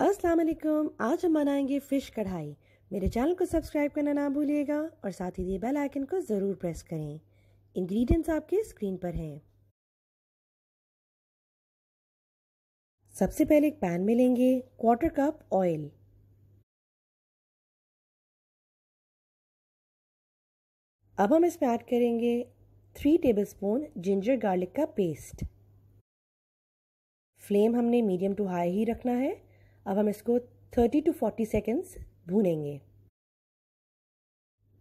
अस्सलाम वालेकुम आज हम बनाएंगे फ़िश कढ़ाई मेरे चैनल को सब्सक्राइब करना ना भूलिएगा और साथ ही दिए बेल आइकन को ज़रूर प्रेस करें इंग्रेडिएंट्स आपके स्क्रीन पर हैं सबसे पहले एक पैन में लेंगे क्वार्टर कप ऑयल अब हम इसमें ऐड करेंगे थ्री टेबलस्पून जिंजर गार्लिक का पेस्ट फ्लेम हमने मीडियम टू हाई ही रखना है अब हम इसको 30 टू 40 सेकेंड्स भूनेंगे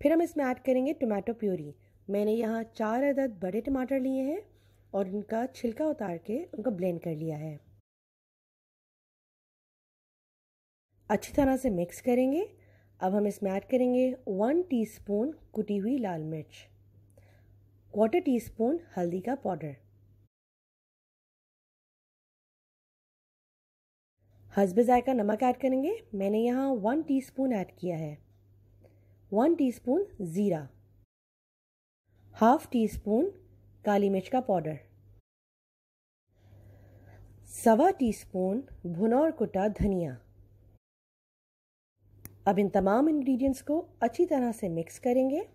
फिर हम इसमें ऐड करेंगे टोमेटो प्यूरी मैंने यहाँ चार अदद बड़े टमाटर लिए हैं और उनका छिलका उतार के उनको ब्लेंड कर लिया है अच्छी तरह से मिक्स करेंगे अब हम इसमें ऐड करेंगे वन टीस्पून कुटी हुई लाल मिर्च क्वार्टर टीस्पून हल्दी का पाउडर हसब ज़ायका नमक ऐड करेंगे मैंने यहाँ वन टीस्पून ऐड किया है वन टीस्पून ज़ीरा हाफ टी स्पून काली मिर्च का पाउडर सवा टीस्पून भुना और कुटा धनिया अब इन तमाम इंग्रेडिएंट्स को अच्छी तरह से मिक्स करेंगे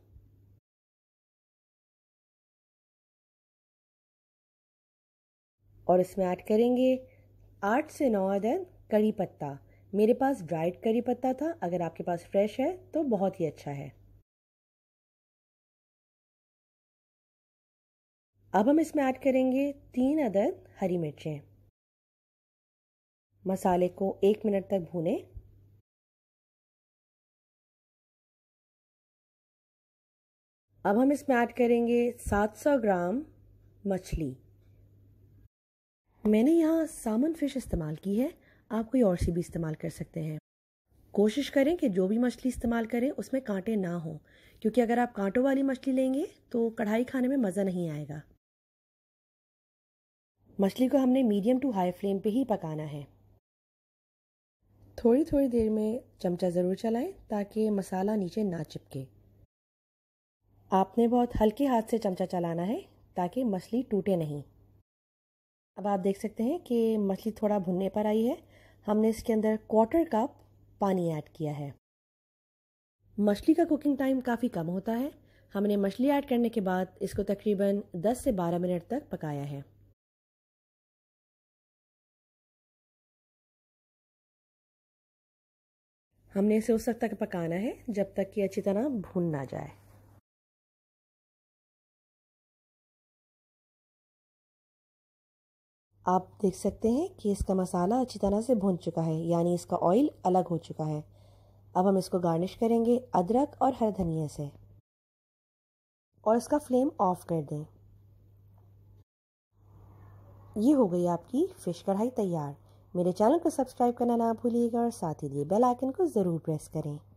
और इसमें ऐड करेंगे आठ से नौ अदद करी पत्ता मेरे पास ड्राइड करी पत्ता था अगर आपके पास फ्रेश है तो बहुत ही अच्छा है अब हम इसमें ऐड करेंगे तीन अदद हरी मिर्चें मसाले को एक मिनट तक भूनें अब हम इसमें ऐड करेंगे 700 ग्राम मछली मैंने यहाँ सामन फिश इस्तेमाल की है आप कोई और सी भी इस्तेमाल कर सकते हैं कोशिश करें कि जो भी मछली इस्तेमाल करें उसमें कांटे ना हों क्योंकि अगर आप कांटों वाली मछली लेंगे तो कढ़ाई खाने में मज़ा नहीं आएगा मछली को हमने मीडियम टू हाई फ्लेम पे ही पकाना है थोड़ी थोड़ी देर में चमचा ज़रूर चलाएं ताकि मसाला नीचे ना चिपके आपने बहुत हल्के हाथ से चमचा चलाना है ताकि मछली टूटे नहीं अब आप देख सकते हैं कि मछली थोड़ा भुनने पर आई है हमने इसके अंदर क्वार्टर कप पानी ऐड किया है मछली का कुकिंग टाइम काफ़ी कम होता है हमने मछली ऐड करने के बाद इसको तकरीबन 10 से 12 मिनट तक पकाया है हमने इसे उस तक तक पकाना है जब तक कि अच्छी तरह भून ना जाए आप देख सकते हैं कि इसका मसाला अच्छी तरह से भून चुका है यानी इसका ऑयल अलग हो चुका है अब हम इसको गार्निश करेंगे अदरक और हर धनिया से और इसका फ्लेम ऑफ कर दें ये हो गई आपकी फ़िश कढ़ाई तैयार मेरे चैनल को सब्सक्राइब करना ना भूलिएगा और साथ ही लिए बेल आइकन को ज़रूर प्रेस करें